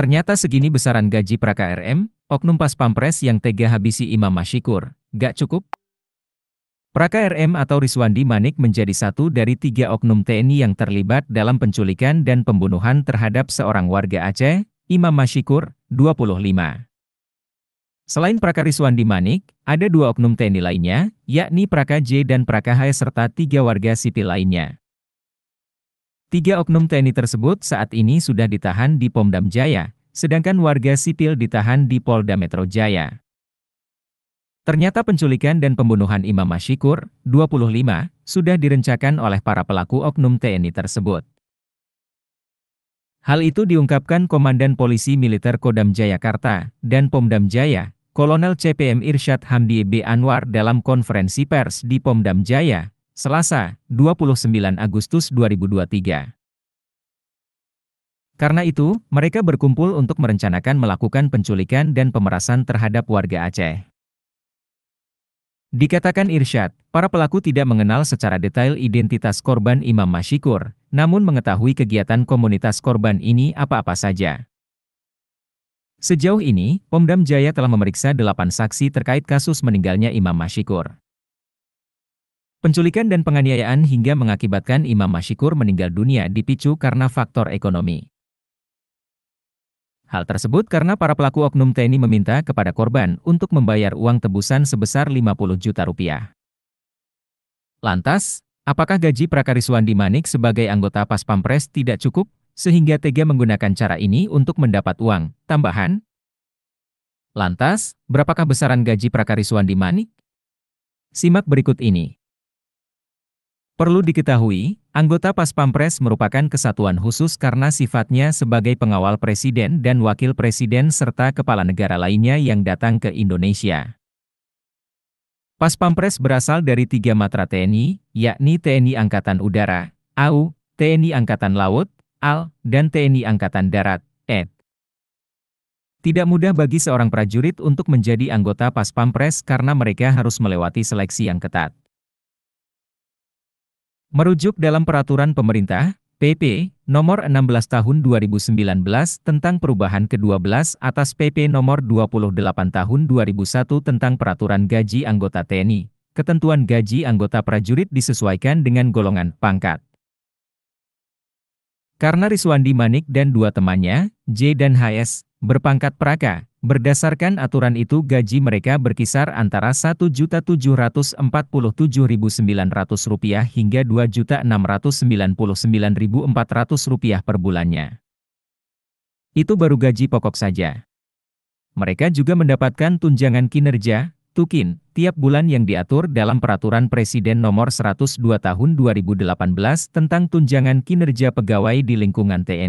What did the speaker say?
Ternyata segini besaran gaji pra KRM, Oknum Pas Pampres yang tega habisi Imam Masyikur, gak cukup? Pra KRM atau Riswandi Manik menjadi satu dari tiga oknum TNI yang terlibat dalam penculikan dan pembunuhan terhadap seorang warga Aceh, Imam Masyikur, 25. Selain Praka Riswandi Manik, ada dua oknum TNI lainnya, yakni Praka J dan Praka H serta tiga warga sipil lainnya. Tiga oknum TNI tersebut saat ini sudah ditahan di Pomdam Jaya, sedangkan warga sipil ditahan di Polda Metro Jaya. Ternyata penculikan dan pembunuhan Imam Masyikur, 25, sudah direncakan oleh para pelaku oknum TNI tersebut. Hal itu diungkapkan Komandan Polisi Militer Kodam Jayakarta dan Pomdam Jaya, Kolonel CPM Irsyad Hamdi B. Anwar dalam konferensi pers di Pomdam Jaya, Selasa, 29 Agustus 2023. Karena itu, mereka berkumpul untuk merencanakan melakukan penculikan dan pemerasan terhadap warga Aceh. Dikatakan Irsyad, para pelaku tidak mengenal secara detail identitas korban Imam Masyikur, namun mengetahui kegiatan komunitas korban ini apa-apa saja. Sejauh ini, Pomdam Jaya telah memeriksa delapan saksi terkait kasus meninggalnya Imam Masyikur. Penculikan dan penganiayaan hingga mengakibatkan Imam Masyikur meninggal dunia dipicu karena faktor ekonomi. Hal tersebut karena para pelaku oknum TNI meminta kepada korban untuk membayar uang tebusan sebesar 50 juta rupiah. Lantas, apakah gaji Prakariswandi Manik sebagai anggota Pas Pampres tidak cukup, sehingga tega menggunakan cara ini untuk mendapat uang tambahan? Lantas, berapakah besaran gaji Prakariswandi Manik? Simak berikut ini. Perlu diketahui, anggota Pas Pampres merupakan kesatuan khusus karena sifatnya sebagai pengawal presiden dan wakil presiden serta kepala negara lainnya yang datang ke Indonesia. Pas Pampres berasal dari tiga matra TNI, yakni TNI Angkatan Udara, AU, TNI Angkatan Laut, AL, dan TNI Angkatan Darat, ET. Tidak mudah bagi seorang prajurit untuk menjadi anggota Pas Pampres karena mereka harus melewati seleksi yang ketat. Merujuk dalam peraturan pemerintah, PP nomor 16 tahun 2019 tentang perubahan ke-12 atas PP nomor 28 tahun 2001 tentang peraturan gaji anggota TNI, ketentuan gaji anggota prajurit disesuaikan dengan golongan pangkat. Karena Riswandi Manik dan dua temannya, J dan HS, berpangkat peraka. Berdasarkan aturan itu gaji mereka berkisar antara Rp1.747.900 hingga Rp2.699.400 per bulannya. Itu baru gaji pokok saja. Mereka juga mendapatkan tunjangan kinerja, tukin, tiap bulan yang diatur dalam Peraturan Presiden Nomor 102 Tahun 2018 tentang tunjangan kinerja pegawai di lingkungan TNI.